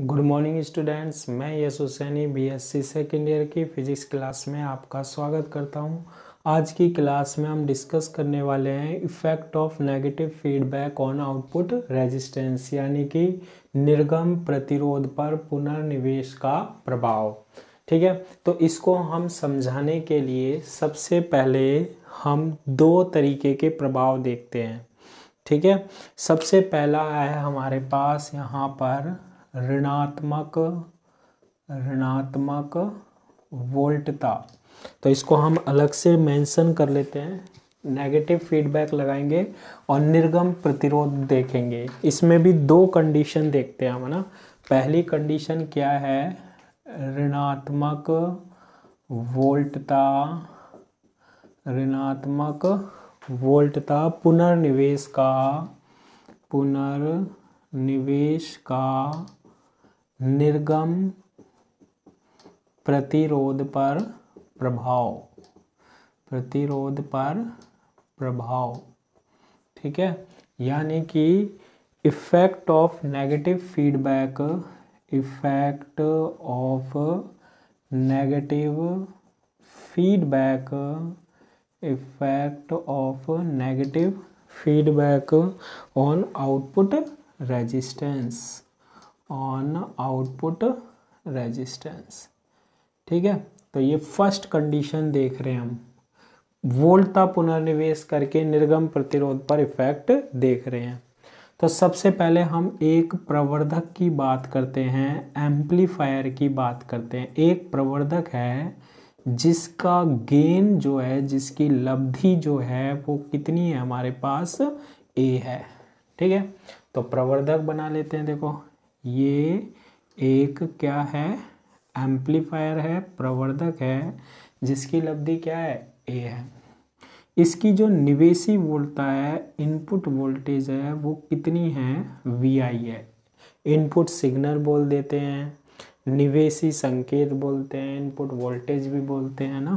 Good morning students मैं B S C second year की physics class में आपका स्वागत करता हूं आज की क्लास में हम डिस्कस करने वाले हैं effect of negative feedback on output resistance यानी कि निर्गम प्रतिरोध पर पुनर्निवेश का प्रभाव ठीक है तो इसको हम समझाने के लिए सबसे पहले हम दो तरीके के प्रभाव देखते हैं ठीक है सबसे पहला है हमारे पास यहाँ पर ऋणात्मक ऋणात्मक वोल्टता तो इसको हम अलग से मेंशन कर लेते हैं नेगेटिव फीडबैक लगाएंगे और निर्गम प्रतिरोध देखेंगे इसमें भी दो कंडीशन देखते हैं हम ना पहली कंडीशन क्या है ऋणात्मक वोल्टता ऋणात्मक वोल्टता पुनर्निवेश का पुनर्निवेश का निर्गम प्रतिरोध पर प्रभाव प्रतिरोध पर प्रभाव ठीक है यानी कि effect of negative feedback effect of negative feedback effect of negative feedback on output resistance on output resistance ठीक है तो ये फर्स्ट कंडीशन देख रहे हैं हम वोल्टता पुनर्निवेश करके निर्गम प्रतिरोध पर इफेक्ट देख रहे हैं तो सबसे पहले हम एक प्रवर्धक की बात करते हैं एम्पलीफायर की बात करते हैं एक प्रवर्धक है जिसका गेन जो है जिसकी लब्धि जो है वो कितनी है हमारे पास ए है ठीक है तो प्रवर्धक बना लेते हैं देखो ये एक क्या है एम्पलीफायर है प्रवर्धक है जिसकी लब्धि क्या है ए है इसकी जो निवेशी वोल्टा है इनपुट वोल्टेज है वो कितनी है वी आई है इनपुट सिग्नल बोल देते हैं निवेशी संकेत बोलते हैं इनपुट वोल्टेज भी बोलते हैं ना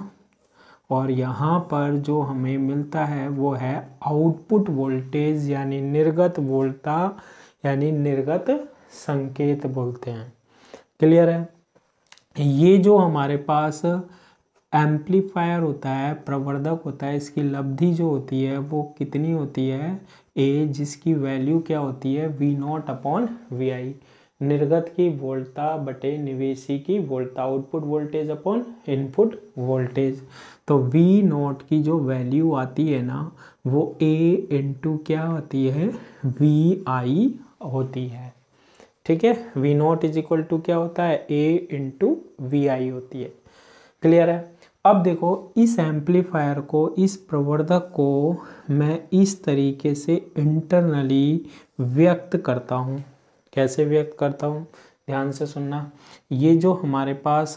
और यहाँ पर जो हमें मिलता है वो है आउटपुट वोल्टेज यानी निर्गत वोल्टा यानी निर्गत संकेत बोलते हैं क्लियर है ये जो हमारे पास एम्पलीफायर होता है प्रवर्धक होता है इसकी लब्धि जो होती है वो कितनी होती है ए जिसकी वैल्यू क्या होती है V naught upon V I निर्गत की वोल्टा बटे निवेशी की वोल्टा output voltage upon input voltage तो वी नॉट की जो वैल्यू आती है ना वो ए इंटू क्या होती है वी आई होती है ठीक है V naught is equal to क्या होता है ए इंटू वी आई होती है क्लियर है अब देखो इस एम्पलीफायर को इस प्रवर्धक को मैं इस तरीके से इंटरनली व्यक्त करता हूँ कैसे व्यक्त करता हूँ ध्यान से सुनना ये जो हमारे पास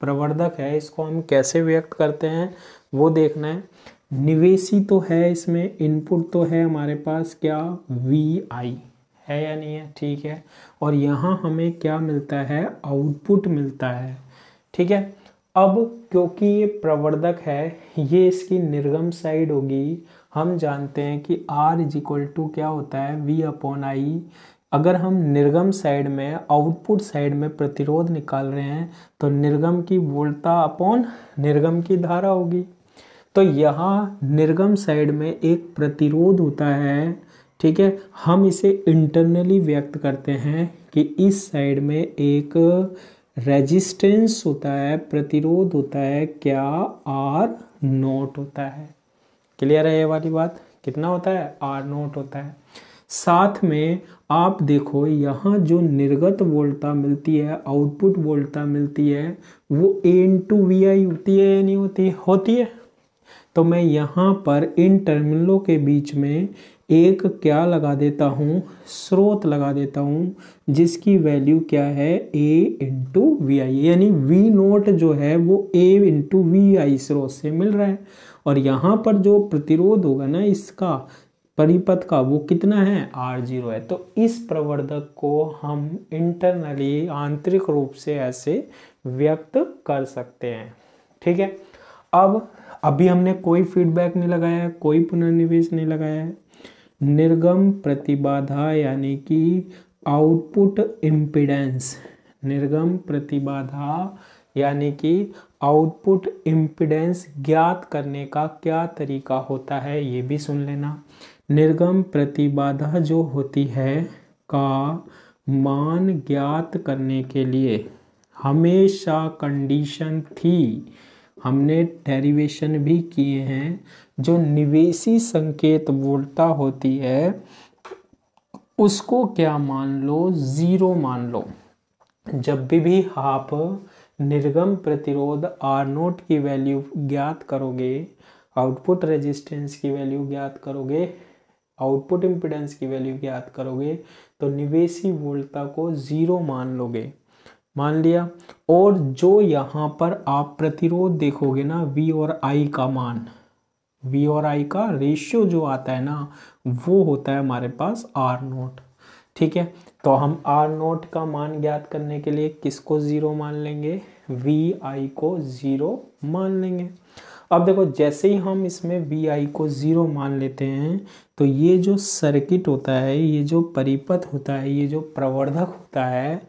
प्रवर्धक है इसको हम कैसे व्यक्त करते हैं वो देखना है निवेशी तो है इसमें इनपुट तो है हमारे पास क्या वी आई है या नहीं है ठीक है और यहाँ हमें क्या मिलता है आउटपुट मिलता है ठीक है अब क्योंकि ये प्रवर्धक है ये इसकी निर्गम साइड होगी हम जानते हैं कि आर इज इक्वल टू क्या होता है वी अपॉन आई अगर हम निर्गम साइड में आउटपुट साइड में प्रतिरोध निकाल रहे हैं तो निर्गम की वोल्टा अपॉन निर्गम की धारा होगी तो यहाँ निर्गम साइड में एक प्रतिरोध होता है ठीक है हम इसे इंटरनली व्यक्त करते हैं कि इस साइड में एक रेजिस्टेंस होता है प्रतिरोध होता है क्या आर नोट होता है क्लियर है ये वाली बात कितना होता है आर नोट होता है साथ में आप देखो यहाँ जो निर्गत वोल्टा मिलती है आउटपुट वोल्टा मिलती है वो ए इन टू वी आई होती है या नहीं होती है? होती है तो मैं यहाँ पर इन टर्मिनलों के बीच में एक क्या लगा देता हूँ स्रोत लगा देता हूँ जिसकी वैल्यू क्या है ए इंटू वी आई यानी वी नोट जो है वो ए इंटू वी आई स्रोत से मिल रहा है और यहाँ पर जो प्रतिरोध होगा ना इसका परिपथ का वो कितना है आर जीरो है तो इस प्रवर्धक को हम इंटरनली आंतरिक रूप से ऐसे व्यक्त कर सकते हैं ठीक है अब अभी हमने कोई फीडबैक नहीं लगाया है कोई पुनर्निवेश नहीं लगाया है निर्गम प्रतिबाधा यानी कि आउटपुट इम्पिडेंस निर्गम प्रतिबाधा यानी कि आउटपुट इम्पिडेंस ज्ञात करने का क्या तरीका होता है ये भी सुन लेना निर्गम प्रतिबाधा जो होती है का मान ज्ञात करने के लिए हमेशा कंडीशन थी हमने डेरिवेशन भी किए हैं जो निवेशी संकेत वोल्टा होती है उसको क्या मान लो ज़ीरो मान लो जब भी भी आप निर्गम प्रतिरोध आर नोट की वैल्यू ज्ञात करोगे आउटपुट रेजिस्टेंस की वैल्यू ज्ञात करोगे आउटपुट इम्पिडेंस की वैल्यू ज्ञात करोगे तो निवेशी वोल्टा को ज़ीरो मान लोगे मान लिया और जो यहाँ पर आप प्रतिरोध देखोगे ना वी और आई का मान वी और आई का रेशियो जो आता है ना वो होता है हमारे पास आर नोट ठीक है तो हम आर नोट का मान ज्ञात करने के लिए किसको ज़ीरो मान लेंगे वी आई को ज़ीरो मान लेंगे अब देखो जैसे ही हम इसमें वी आई को ज़ीरो मान लेते हैं तो ये जो सर्किट होता है ये जो परिपथ होता है ये जो प्रवर्धक होता है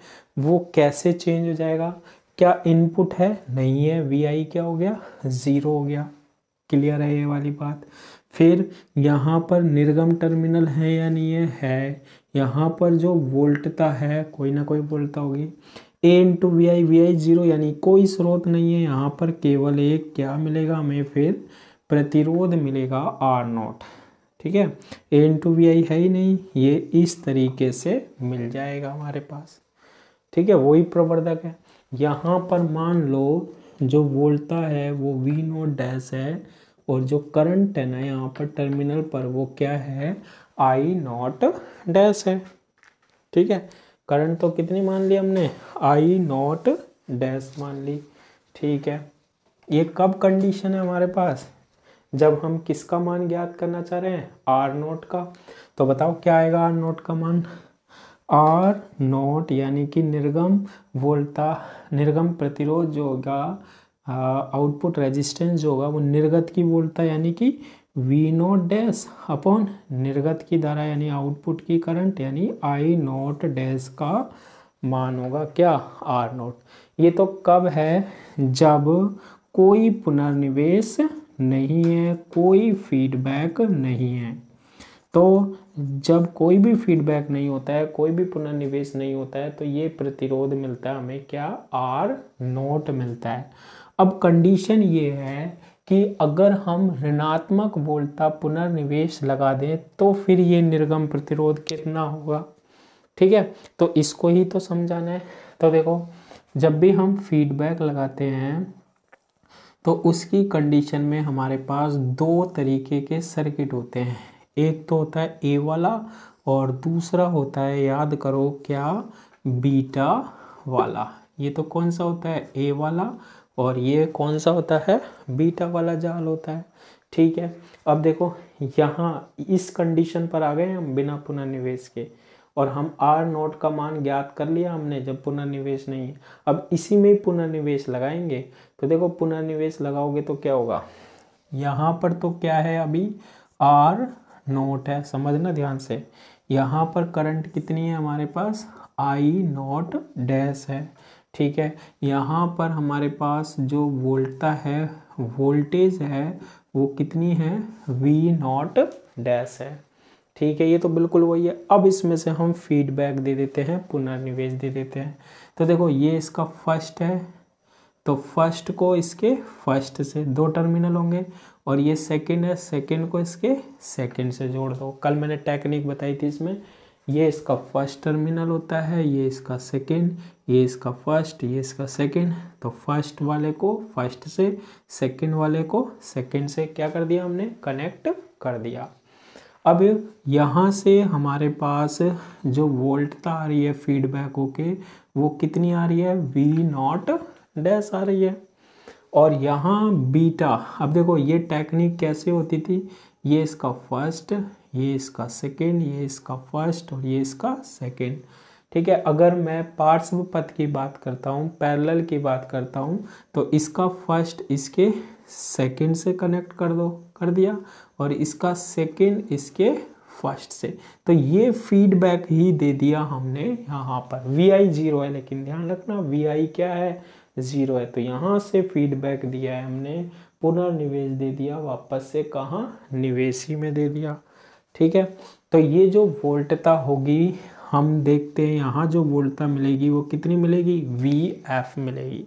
वो कैसे चेंज हो जाएगा क्या इनपुट है नहीं है वी आई क्या हो गया ज़ीरो हो गया क्लियर है ये वाली बात फिर यहाँ पर निर्गम टर्मिनल है या नहीं है है यहाँ पर जो वोल्टता है कोई ना कोई वोल्टता होगी A into V I V I zero यानी कोई स्रोत नहीं है यहाँ पर केवल एक क्या मिलेगा हमें फिर प्रतिरोध मिलेगा आर नॉट ठीक है ए इंटू वी आई है ही नहीं ये इस तरीके से मिल जाएगा हमारे पास ठीक है वही प्रवर्धक है यहाँ पर मान लो जो वोल्टता है वो वी नोट डैश है और जो करंट है ना यहाँ पर टर्मिनल पर वो क्या है आई नॉट डैश है ठीक है करंट तो कितनी मान ली हमने आई नॉट डैश मान ली ठीक है ये कब कंडीशन है हमारे पास जब हम किसका मान ज्ञात करना चाह रहे हैं आर नोट का तो बताओ क्या आएगा आर नोट का मान आर नोट यानी कि निर्गम वोल्टा निर्गम प्रतिरोध जो होगा आउटपुट रेजिस्टेंस जो होगा वो निर्गत की है यानी कि वी नॉट डैश अपॉन निर्गत की धारा यानी आउटपुट की करंट यानी आई नॉट डैश का मान होगा क्या आर नॉट ये तो कब है जब कोई पुनर्निवेश नहीं है कोई फीडबैक नहीं है तो जब कोई भी फीडबैक नहीं होता है कोई भी पुनर्निवेश नहीं होता है तो ये प्रतिरोध मिलता है हमें क्या आर नोट मिलता है अब कंडीशन ये है कि अगर हम ऋणात्मक वोल्टा पुनर्निवेश लगा दें तो फिर ये निर्गम प्रतिरोध कितना होगा ठीक है तो इसको ही तो समझाना है तो देखो जब भी हम फीडबैक लगाते हैं तो उसकी कंडीशन में हमारे पास दो तरीके के सर्किट होते हैं एक तो होता है ए वाला और दूसरा होता है याद करो क्या बीटा वाला ये तो कौन सा होता है ए वाला और ये कौन सा होता है बीटा वाला जाल होता है ठीक है अब देखो यहाँ इस कंडीशन पर आ गए हम बिना पुनर्निवेश के और हम आर नोट का मान ज्ञात कर लिया हमने जब पुनर्निवेश नहीं है अब इसी में ही पुनर्निवेश लगाएंगे तो देखो पुनर्निवेश लगाओगे तो क्या होगा यहाँ पर तो क्या है अभी आर नोट है समझना ध्यान से यहाँ पर करंट कितनी है हमारे पास आई नोट डैश है ठीक है यहाँ पर हमारे पास जो वोल्टा है वोल्टेज है वो कितनी है वी नॉट डैश है ठीक है ये तो बिल्कुल वही है अब इसमें से हम फीडबैक दे देते हैं पुनर्निवेश दे देते हैं तो देखो ये इसका फर्स्ट है तो फर्स्ट को इसके फर्स्ट से दो टर्मिनल होंगे और ये सेकंड है सेकंड को इसके सेकंड से जोड़ दो कल मैंने टेक्निक बताई थी इसमें ये इसका फर्स्ट टर्मिनल होता है ये इसका सेकेंड ये इसका फर्स्ट ये इसका सेकेंड तो फर्स्ट वाले को फर्स्ट से सेकेंड वाले को सेकेंड से क्या कर दिया हमने कनेक्ट कर दिया अब यहाँ से हमारे पास जो वोल्टता आ रही है फीडबैक होके वो कितनी आ रही है वी नॉट डैश आ रही है और यहाँ बीटा अब देखो ये टेक्निक कैसे होती थी ये इसका फर्स्ट ये इसका सेकेंड ये इसका फर्स्ट और ये इसका सेकेंड ठीक है अगर मैं पार्श्व पथ की बात करता हूँ पैरेलल की बात करता हूँ तो इसका फर्स्ट इसके सेकेंड से कनेक्ट कर दो कर दिया और इसका सेकेंड इसके फर्स्ट से तो ये फीडबैक ही दे दिया हमने यहाँ पर वी आई जीरो है लेकिन ध्यान रखना वी आई क्या है ज़ीरो है तो यहाँ से फीडबैक दिया है हमने पुनर्निवेश दे दिया वापस से कहाँ निवेश ही में दे दिया ठीक है तो ये जो वोल्टता होगी हम देखते हैं यहाँ जो वोल्टता मिलेगी वो कितनी मिलेगी वी एफ मिलेगी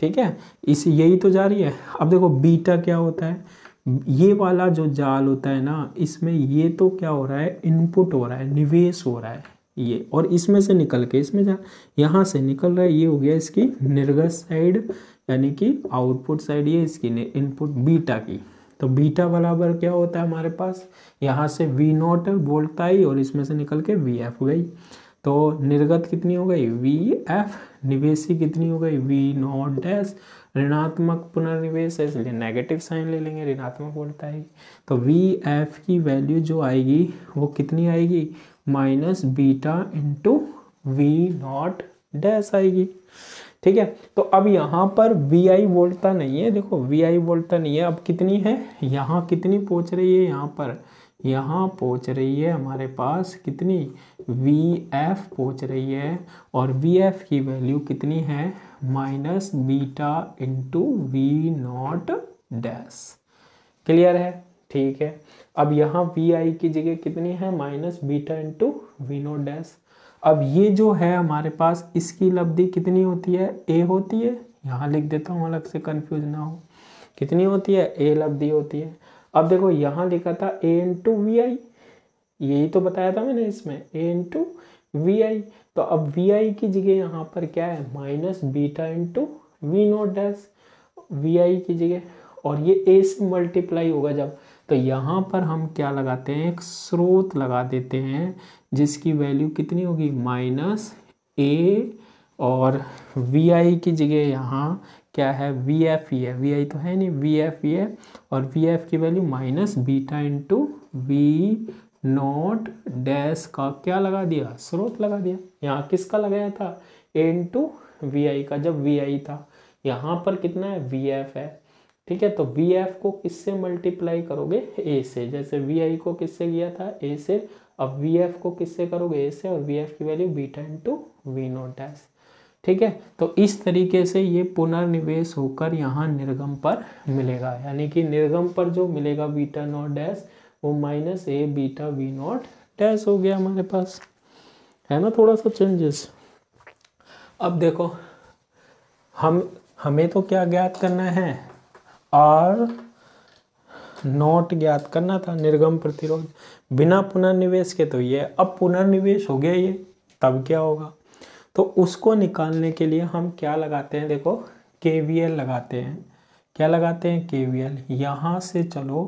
ठीक है इस यही तो जा रही है अब देखो बीटा क्या होता है ये वाला जो जाल होता है ना इसमें ये तो क्या हो रहा है इनपुट हो रहा है निवेश हो रहा है ये और इसमें से निकल के इसमें जा यहाँ से निकल रहा है ये हो गया इसकी निर्गत साइड यानी कि आउटपुट साइड ये इसकी इनपुट बीटा की तो बीटा बराबर क्या होता है हमारे पास यहाँ से वी नॉट वोल्ट आई और इसमें से निकल के वी एफ गई तो निर्गत कितनी हो गई वी एफ निवेशी कितनी हो गई वी नॉट डैश ऋणात्मक पुनर्निवेश है इसलिए नेगेटिव साइन ले लेंगे ऋणात्मक बोलता है तो वी एफ की वैल्यू जो आएगी वो कितनी आएगी minus beta into V naught dash आएगी ठीक है तो अब यहाँ पर वी आई वोल्टता नहीं है देखो वी आई वोल्टता नहीं है अब कितनी है यहाँ कितनी पहुँच रही है यहाँ पर यहाँ पहुँच रही है हमारे पास कितनी वी एफ पहुँच रही है और वी एफ की वैल्यू कितनी है minus beta into V naught dash clear है ठीक है अब यहाँ वी आई की जगह कितनी है minus beta into V naught dash अब ये जो है हमारे पास इसकी लब्धि कितनी होती है ए होती है यहाँ लिख देता हूँ अलग से कन्फ्यूज ना हो कितनी होती है ए लब्धि होती है अब देखो यहाँ लिखा था ए इंटू वी आई यही तो बताया था मैंने इसमें ए इंटू वी आई तो अब वी आई की जगह यहाँ पर क्या है minus beta into V naught dash V I की जगह और ये ए से मल्टीप्लाई होगा जब तो यहाँ पर हम क्या लगाते हैं एक स्रोत लगा देते हैं जिसकी वैल्यू कितनी होगी माइनस ए और वी आई की जगह यहाँ क्या है वी एफ ई है वी आई तो है नहीं वी एफ ई है और वी एफ की value minus beta into V naught dash का क्या लगा दिया स्रोत लगा दिया यहाँ किसका लगाया था ए इंटू वी आई का जब वी आई था यहाँ पर कितना है वी एफ है ठीक है तो वी एफ को किससे मल्टीप्लाई करोगे ए से जैसे वी आई को किससे किया था ए से अब वी एफ को किससे करोगे ए से और वी एफ की value beta to V naught S ठीक है तो इस तरीके से ये पुनर्निवेश होकर यहाँ निर्गम पर मिलेगा यानी कि निर्गम पर जो मिलेगा बीटा नॉट डैश वो माइनस ए बीटा वी नॉट डैश हो गया हमारे पास है ना थोड़ा सा चेंजेस अब देखो हम हमें तो क्या ज्ञात करना है आर नॉट ज्ञात करना था निर्गम प्रतिरोध बिना पुनर्निवेश के तो ये अब पुनर्निवेश हो गया ये तब क्या होगा तो उसको निकालने के लिए हम क्या लगाते हैं देखो के लगाते हैं क्या लगाते हैं के वी एल यहाँ से चलो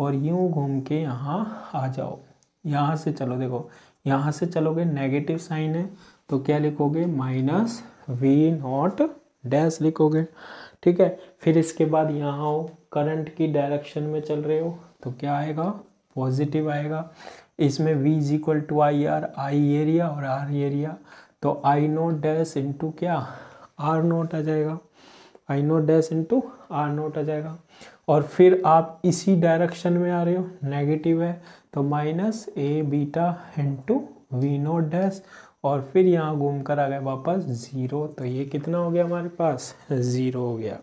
और यूं घूम के यहाँ आ जाओ यहाँ से चलो देखो यहाँ से चलोगे नेगेटिव साइन है तो क्या लिखोगे माइनस वी नॉट डैश लिखोगे ठीक है फिर इसके बाद यहाँ हो करंट की डायरेक्शन में चल रहे हो तो क्या आएगा पॉजिटिव आएगा इसमें V is equal to I R I area और आर एरिया तो आई नोट डैश इंटू क्या आर नोट आ जाएगा I naught dash into R naught आ जाएगा और फिर आप इसी डायरेक्शन में आ रहे हो नेगेटिव है तो माइनस ए beta into V naught dash और फिर यहाँ घूम कर आ गए वापस ज़ीरो तो ये कितना हो गया हमारे पास ज़ीरो हो गया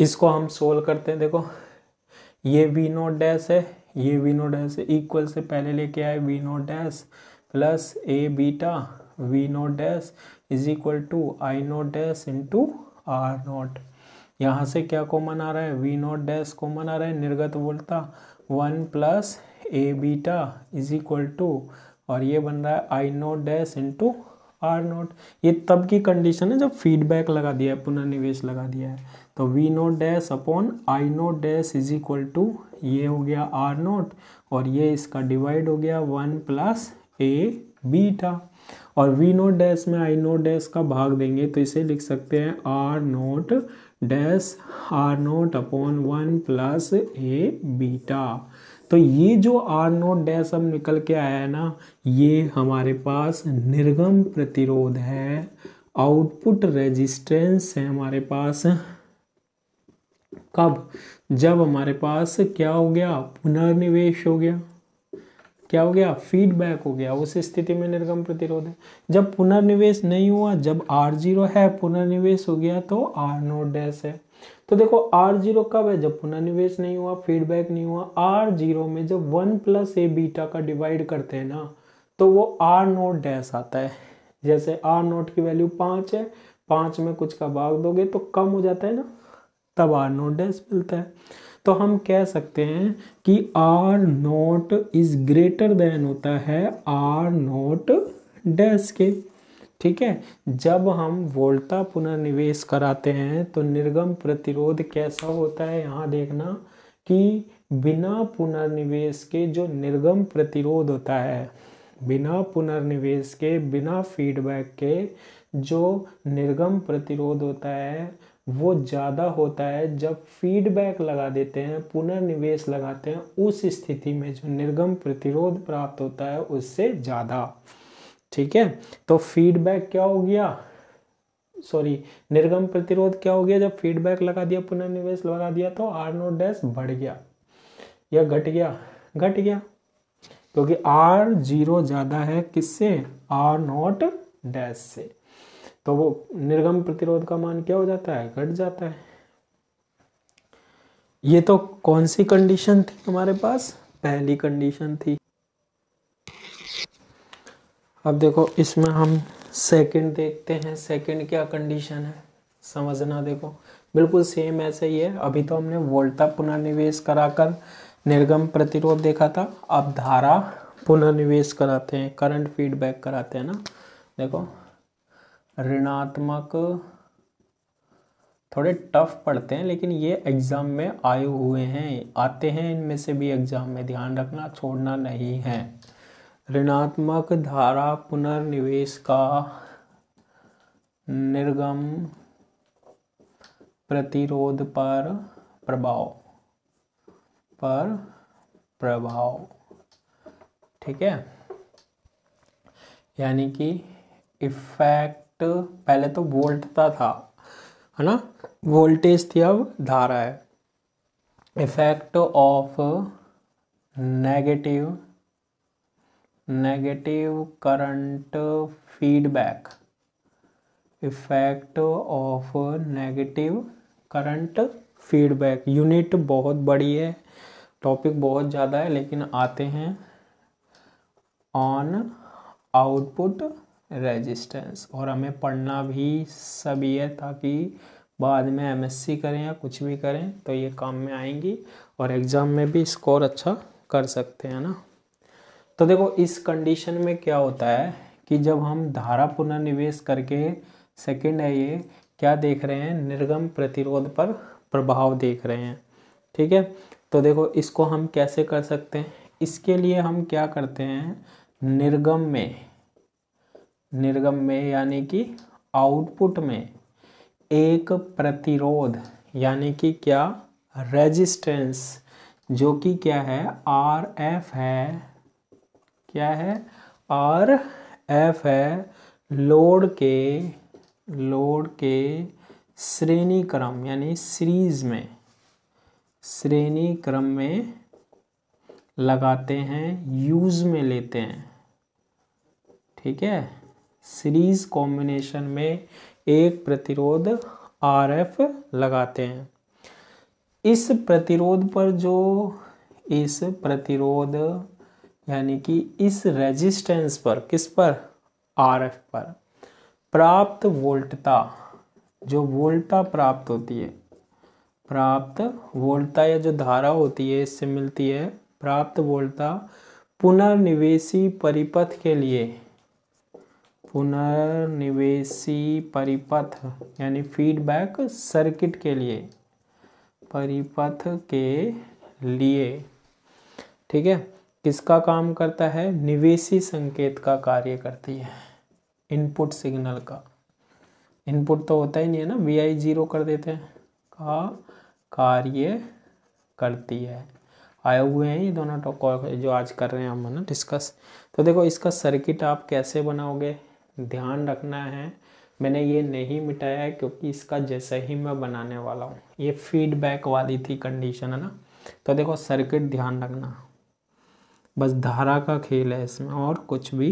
इसको हम सोल्व करते हैं देखो ये वी नोट डैश है ये वी नोट डैश है इक्वल से पहले लेके आए V naught dash plus A beta V naught dash is equal to I naught dash into R naught यहाँ से क्या कॉमन आ रहा है वी नोट डैश कॉमन आ रहा है निर्गत वोल्टा one plus A beta is equal to और ये बन रहा है I naught dash into R naught ये तब की कंडीशन है जब फीडबैक लगा दिया है पुनर्निवेश लगा दिया है तो V naught dash upon I naught dash is equal to ये हो गया आर नोट और ये इसका डिवाइड हो गया वन प्लस ए बीटा और वी नोट डैश में आई नोट डैश का भाग देंगे तो इसे लिख सकते हैं R naught dash R naught upon one plus ए बीटा तो ये जो आर नोट डैश अब निकल के आया है ना ये हमारे पास निर्गम प्रतिरोध है आउटपुट रेजिस्टेंस है हमारे पास कब जब हमारे पास क्या हो गया पुनर्निवेश हो गया क्या हो गया फीडबैक हो गया उस स्थिति में निर्गम प्रतिरोध है जब पुनर्निवेश नहीं हुआ जब आर जीरो है पुनर्निवेश हो गया तो आर नोट डैश है तो देखो आर जीरो कब है जब पुनर्निवेश नहीं हुआ फीडबैक नहीं हुआ आर जीरो में जब वन प्लस ए बीटा का डिवाइड करते हैं ना तो वो आर नोट डैश आता है जैसे आर नोट की वैल्यू पाँच है पाँच में कुछ का भाग दोगे तो कम हो जाता है ना तब आर नोट डैश मिलता है तो हम कह सकते हैं कि R naught is greater than होता है आर नोट डैश के ठीक है जब हम वोल्टा पुनर्निवेश कराते हैं तो निर्गम प्रतिरोध कैसा होता है यहाँ देखना कि बिना पुनर्निवेश के जो निर्गम प्रतिरोध होता है बिना पुनर्निवेश के बिना फीडबैक के जो निर्गम प्रतिरोध होता है वो ज़्यादा होता है जब फीडबैक लगा देते हैं पुनर्निवेश लगाते हैं उस स्थिति में जो निर्गम प्रतिरोध प्राप्त होता है उससे ज़्यादा ठीक है तो फीडबैक क्या हो गया सॉरी निर्गम प्रतिरोध क्या हो गया जब फीडबैक लगा दिया पुनर्निवेश लगा दिया तो आर नोट डैश बढ़ गया या घट गया घट गया क्योंकि आर जीरो ज़्यादा है किससे आर नॉट डैश से तो वो निर्गम प्रतिरोध का मान क्या हो जाता है घट जाता है ये तो कौन सी कंडीशन थी हमारे पास पहली कंडीशन थी अब देखो इसमें हम सेकंड देखते हैं सेकंड क्या कंडीशन है समझना देखो बिल्कुल सेम ऐसे ही है अभी तो हमने वोल्टा पुनर्निवेश कराकर निर्गम प्रतिरोध देखा था अब धारा पुनर्निवेश कराते हैं करंट फीडबैक कराते हैं ना देखो ऋणात्मक थोड़े टफ पढ़ते हैं लेकिन ये एग्ज़ाम में आए हुए हैं आते हैं इनमें से भी एग्ज़ाम में ध्यान रखना छोड़ना नहीं है ऋणात्मक धारा पुनर्निवेश का निर्गम प्रतिरोध पर प्रभाव पर प्रभाव ठीक है यानी कि इफेक्ट पहले तो वोल्टता था है ना वोल्टेज थी अब धारा है effect of negative negative current feedback effect of negative current feedback unit बहुत बड़ी है टॉपिक बहुत ज़्यादा है लेकिन आते हैं ऑन आउटपुट रेजिस्टेंस और हमें पढ़ना भी सभी है ताकि बाद में एमएससी करें या कुछ भी करें तो ये काम में आएंगी और एग्ज़ाम में भी स्कोर अच्छा कर सकते हैं ना तो देखो इस कंडीशन में क्या होता है कि जब हम धारा पुनर्निवेश करके सेकंड है ये क्या देख रहे हैं निर्गम प्रतिरोध पर प्रभाव देख रहे हैं ठीक है तो देखो इसको हम कैसे कर सकते हैं इसके लिए हम क्या करते हैं निर्गम में निर्गम में यानी कि आउटपुट में एक प्रतिरोध यानी कि क्या रेजिस्टेंस जो कि क्या है आर एफ है क्या है आर एफ है लोड के लोड के श्रेणी क्रम यानी सीरीज में श्रेणी क्रम में लगाते हैं यूज में लेते हैं ठीक है सीरीज कॉम्बिनेशन में एक प्रतिरोध आर एफ लगाते हैं इस प्रतिरोध पर जो इस प्रतिरोध यानी कि इस रेजिस्टेंस पर किस पर आर एफ पर प्राप्त वोल्टता जो वोल्टा प्राप्त होती है प्राप्त वोल्टता या जो धारा होती है इससे मिलती है प्राप्त वोल्टता पुनर्निवेशी परिपथ के लिए पुनर्निवेशी परिपथ यानी फीडबैक सर्किट के लिए परिपथ के लिए ठीक है किसका काम करता है निवेशी संकेत का कार्य करती है इनपुट सिग्नल का इनपुट तो होता ही नहीं है ना वी आई जीरो कर देते हैं का कार्य करती है आए हुए हैं ये दोनों टॉक तो जो आज कर रहे हैं हम ना डिस्कस तो देखो इसका सर्किट आप कैसे बनाओगे ध्यान रखना है मैंने ये नहीं मिटाया है क्योंकि इसका जैसे ही मैं बनाने वाला हूँ ये फीडबैक वाली थी कंडीशन है ना तो देखो सर्किट ध्यान रखना बस धारा का खेल है इसमें और कुछ भी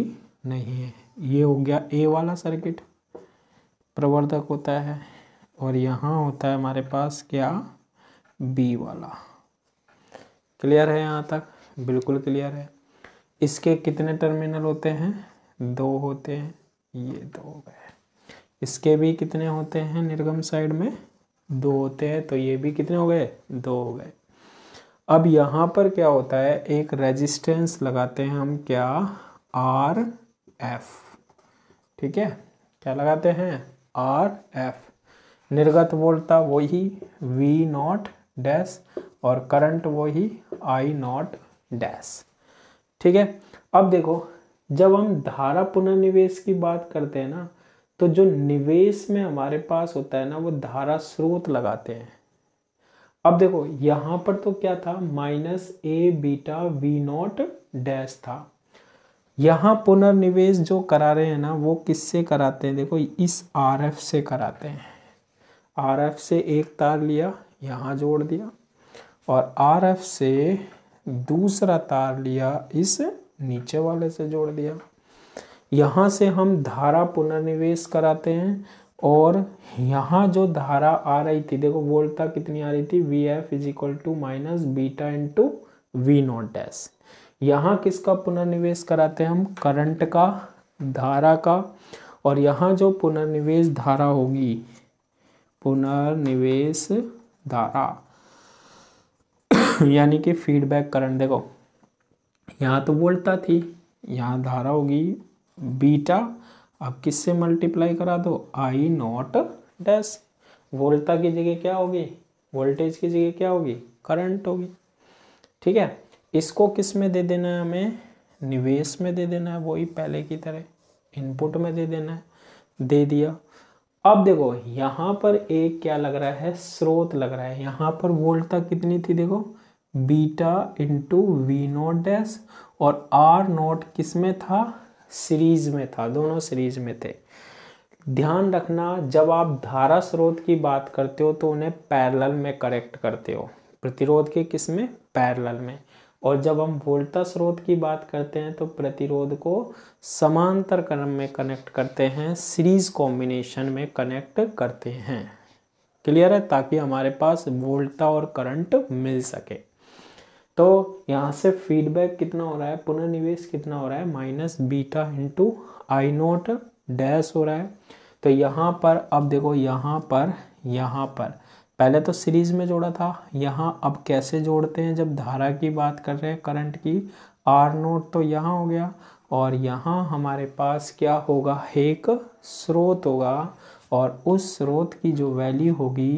नहीं है ये हो गया ए वाला सर्किट प्रवर्धक होता है और यहाँ होता है हमारे पास क्या बी वाला क्लियर है यहाँ तक बिल्कुल क्लियर है इसके कितने टर्मिनल होते हैं दो होते हैं ये दो हो गए इसके भी कितने होते हैं निर्गम साइड में दो होते हैं तो ये भी कितने हो गए दो हो गए अब यहाँ पर क्या होता है एक रेजिस्टेंस लगाते हैं हम क्या आर एफ ठीक है क्या लगाते हैं आर एफ निर्गत वोल्टता वही वी नॉट डैश और करंट वही आई नॉट डैश ठीक है अब देखो जब हम धारा पुनर्निवेश की बात करते हैं ना तो जो निवेश में हमारे पास होता है ना वो धारा स्रोत लगाते हैं अब देखो यहाँ पर तो क्या था माइनस ए बीटा वी नॉट डैश था यहां पुनर्निवेश जो करा रहे हैं ना वो किससे कराते हैं देखो इस आर एफ से कराते हैं आर एफ से एक तार लिया यहां जोड़ दिया और आर एफ से दूसरा तार लिया इस नीचे वाले से जोड़ दिया यहां से हम धारा पुनर्निवेश कराते हैं और यहाँ जो धारा आ रही थी देखो वोल्टा कितनी आ रही थी V F is equal to minus beta into V naught S यहाँ किसका पुनर्निवेश कराते हैं हम करंट का धारा का और यहाँ जो पुनर्निवेश धारा होगी पुनर्निवेश धारा यानी कि फीडबैक करंट देखो यहाँ तो वोल्टा थी यहाँ धारा होगी बीटा अब किससे मल्टीप्लाई करा दो आई नॉट डैश वोल्टा की जगह क्या होगी वोल्टेज की जगह क्या होगी करंट होगी ठीक है इसको किस में दे देना है हमें निवेश में दे देना है वही पहले की तरह इनपुट में दे देना है दे दिया अब देखो यहाँ पर एक क्या लग रहा है स्रोत लग रहा है यहाँ पर वोल्टा कितनी थी देखो beta into V naught dash और आर नॉट किस में था सीरीज में था दोनों सीरीज में थे ध्यान रखना जब आप धारा स्रोत की बात करते हो तो उन्हें पैरेलल में करेक्ट करते हो प्रतिरोध के किस में पैरेलल में और जब हम वोल्टा स्रोत की बात करते हैं तो प्रतिरोध को समांतर क्रम में कनेक्ट करते हैं सीरीज कॉम्बिनेशन में कनेक्ट करते हैं क्लियर है ताकि हमारे पास वोल्टा और करंट मिल सके तो यहाँ से फीडबैक कितना हो रहा है पुनर्निवेश कितना हो रहा है minus beta into I naught dash हो रहा है तो यहाँ पर अब देखो यहाँ पर यहाँ पर पहले तो सीरीज में जोड़ा था यहाँ अब कैसे जोड़ते हैं जब धारा की बात कर रहे हैं करंट की आर नोट तो यहाँ हो गया और यहाँ हमारे पास क्या होगा एक स्रोत होगा और उस स्रोत की जो वैल्यू होगी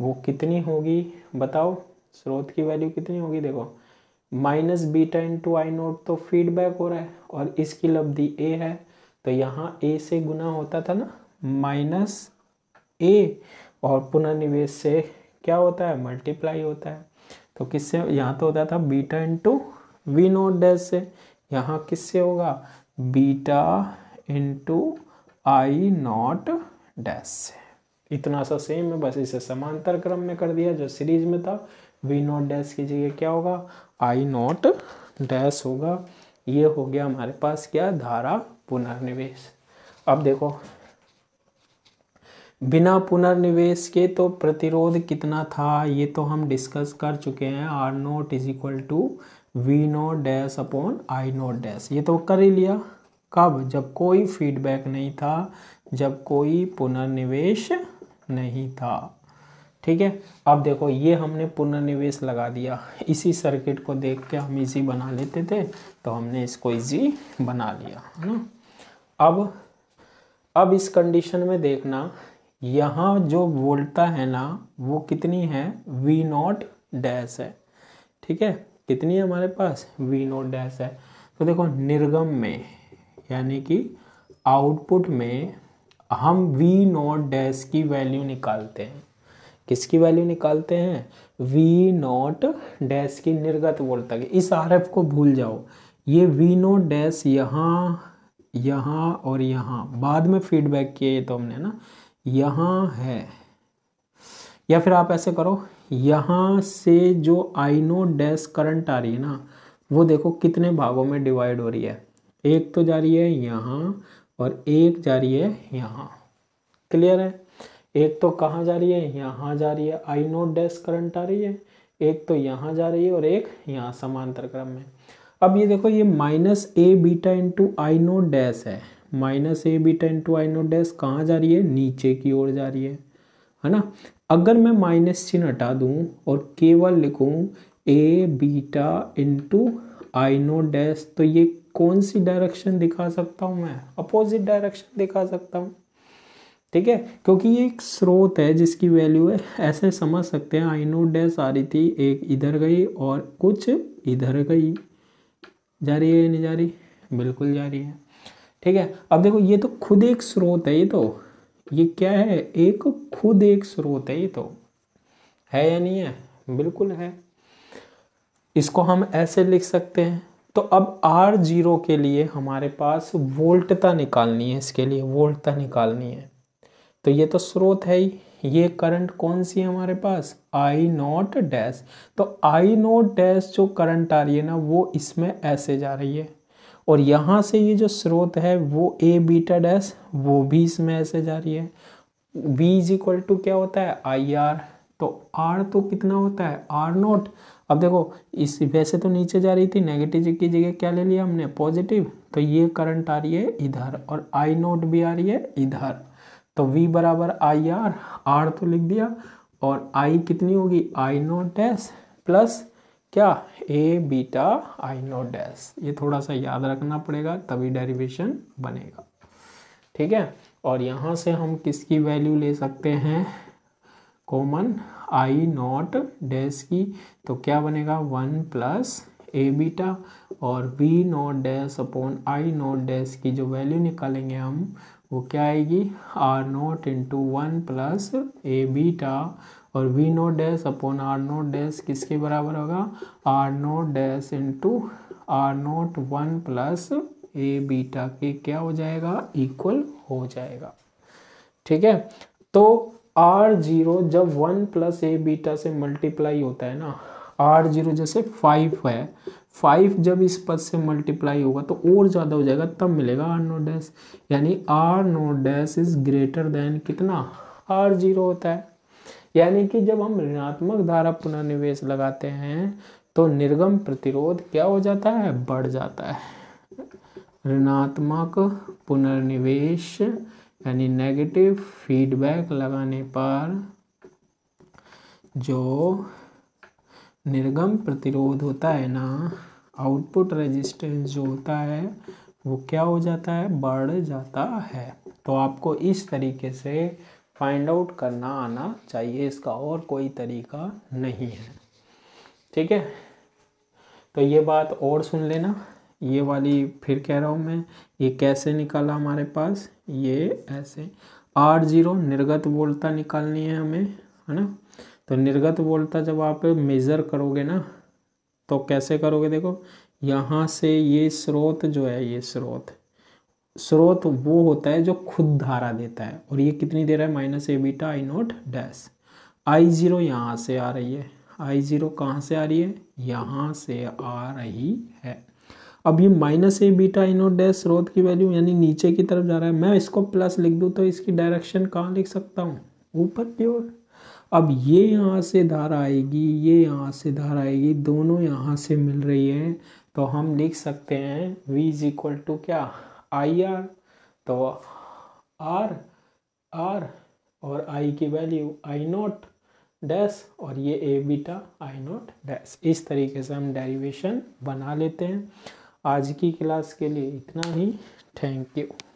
वो कितनी होगी बताओ स्रोत की वैल्यू कितनी होगी देखो minus beta into I naught तो फीडबैक हो रहा है और इसकी लब्धि ए है तो यहाँ ए से गुना होता था ना माइनस ए और पुनर्निवेश से क्या होता है मल्टीप्लाई होता है तो किससे यहाँ तो होता था beta into V naught dash से यहाँ किससे होगा beta into I naught dash से इतना सा सेम है बस इसे समांतर क्रम में कर दिया जो सीरीज में था वी नोट डैश की जगह क्या होगा आई नॉट डैश होगा ये हो गया हमारे पास क्या धारा पुनर्निवेश अब देखो बिना पुनर्निवेश के तो प्रतिरोध कितना था ये तो हम डिस्कस कर चुके हैं R naught is equal to V naught dash upon I naught dash ये तो कर ही लिया कब जब कोई फीडबैक नहीं था जब कोई पुनर्निवेश नहीं था ठीक है अब देखो ये हमने पुनर्निवेश लगा दिया इसी सर्किट को देख के हम इजी बना लेते थे तो हमने इसको इजी बना लिया है ना अब अब इस कंडीशन में देखना यहाँ जो वोल्टा है ना वो कितनी है वी नॉट डैश है ठीक है कितनी है हमारे पास वी नॉट डैश है तो देखो निर्गम में यानी कि आउटपुट में हम वी नॉट डैश की वैल्यू निकालते हैं किसकी वैल्यू निकालते हैं वी नॉट डैश की निर्गत वोल्टता की इस आर एफ को भूल जाओ ये वी नॉट डैश यहाँ यहाँ और यहाँ बाद में फीडबैक किए तो हमने ना यहाँ है या फिर आप ऐसे करो यहाँ से जो आई नो डैश करंट आ रही है ना वो देखो कितने भागों में डिवाइड हो रही है एक तो जा रही है यहाँ और एक जा रही है यहाँ क्लियर है एक तो कहाँ जा रही है यहाँ जा रही है आई नोट डैश करंट आ रही है एक तो यहाँ जा रही है और एक यहाँ समांतर क्रम में अब ये देखो ये minus A beta into I naught dash है minus A beta into I naught dash कहाँ जा रही है नीचे की ओर जा रही है है ना अगर मैं माइनस चिन्ह हटा दूँ और केवल लिखूँ a beta into I naught dash तो ये कौन सी डायरेक्शन दिखा सकता हूँ मैं अपोजिट डायरेक्शन दिखा सकता हूँ ठीक है क्योंकि ये एक स्रोत है जिसकी वैल्यू है ऐसे समझ सकते हैं आई नोट डैश आ रही थी एक इधर गई और कुछ इधर गई जा रही है या नहीं जा रही बिल्कुल जा रही है ठीक है अब देखो ये तो खुद एक स्रोत है ये तो ये क्या है एक खुद एक स्रोत है ये तो है या नहीं है बिल्कुल है इसको हम ऐसे लिख सकते हैं तो अब आर जीरो के लिए हमारे पास वोल्टता निकालनी है इसके लिए वोल्टता निकालनी है तो ये तो स्रोत है ही ये करंट कौन सी है हमारे पास आई नॉट डैश तो आई नॉट डैश जो करंट आ रही है ना वो इसमें ऐसे जा रही है और यहाँ से ये जो स्रोत है वो ए बीटा डैश वो भी इसमें ऐसे जा रही है वी इज इक्वल टू क्या होता है आई आर तो आर तो कितना होता है आर नॉट अब देखो इस वैसे तो नीचे जा रही थी नेगेटिव की जगह क्या ले लिया हमने पॉजिटिव तो ये करंट आ रही है इधर और आई नोट भी आ रही है इधर तो v बराबर आई आर आर तो लिख दिया और आई कितनी होगी आई नोट डैस प्लस क्या a beta I naught dash ये थोड़ा सा याद रखना पड़ेगा तभी डेरिवेशन बनेगा ठीक है और यहाँ से हम किसकी वैल्यू ले सकते हैं कॉमन आई नॉट डैस की तो क्या बनेगा वन प्लस ए बीटा और V naught dash upon I naught dash की जो वैल्यू निकालेंगे हम वो क्या आएगी R naught into one plus ए बीटा और V naught dash upon R naught dash किसके बराबर होगा R naught dash into R naught one plus ए बीटा के क्या हो जाएगा इक्वल हो जाएगा ठीक है तो आर जीरो जब वन प्लस ए बीटा से मल्टीप्लाई होता है ना आर जीरो जैसे फाइव है फाइव जब इस पद से मल्टीप्लाई होगा तो और ज़्यादा हो जाएगा तब मिलेगा आर नोट डैश यानी R naught dash is greater than कितना आर जीरो होता है यानी कि जब हम ऋणात्मक धारा पुनर्निवेश लगाते हैं तो निर्गम प्रतिरोध क्या हो जाता है बढ़ जाता है ऋणात्मक पुनर्निवेश यानी नेगेटिव फीडबैक लगाने पर जो निर्गम प्रतिरोध होता है ना आउटपुट रेजिस्टेंस जो होता है वो क्या हो जाता है बढ़ जाता है तो आपको इस तरीके से फाइंड आउट करना आना चाहिए इसका और कोई तरीका नहीं है ठीक है तो ये बात और सुन लेना ये वाली फिर कह रहा हूँ मैं ये कैसे निकाला हमारे पास ये ऐसे आर जीरो निर्गत वोल्टता निकालनी है हमें है ना तो निर्गत वोल्टता जब आप मेज़र करोगे ना तो कैसे करोगे देखो यहाँ से ये स्रोत जो है ये स्रोत स्रोत वो होता है जो खुद धारा देता है और ये कितनी दे रहा है minus A beta I naught dash I zero यहाँ से आ रही है आई ज़ीरो कहाँ से आ रही है यहाँ से आ रही है अब ये minus A beta I naught dash स्रोत की वैल्यू यानी नीचे की तरफ जा रहा है मैं इसको प्लस लिख दूँ तो इसकी डायरेक्शन कहाँ लिख सकता हूँ ऊपर की ओर अब ये यहाँ से धारा आएगी ये यहाँ से धारा आएगी दोनों यहाँ से मिल रही है तो हम लिख सकते हैं V इज इक्वल टू क्या आई आर तो आर आर और आई की वैल्यू आई नोट डैस और ये a beta I naught dash इस तरीके से हम डेरिवेशन बना लेते हैं आज की क्लास के लिए इतना ही थैंक यू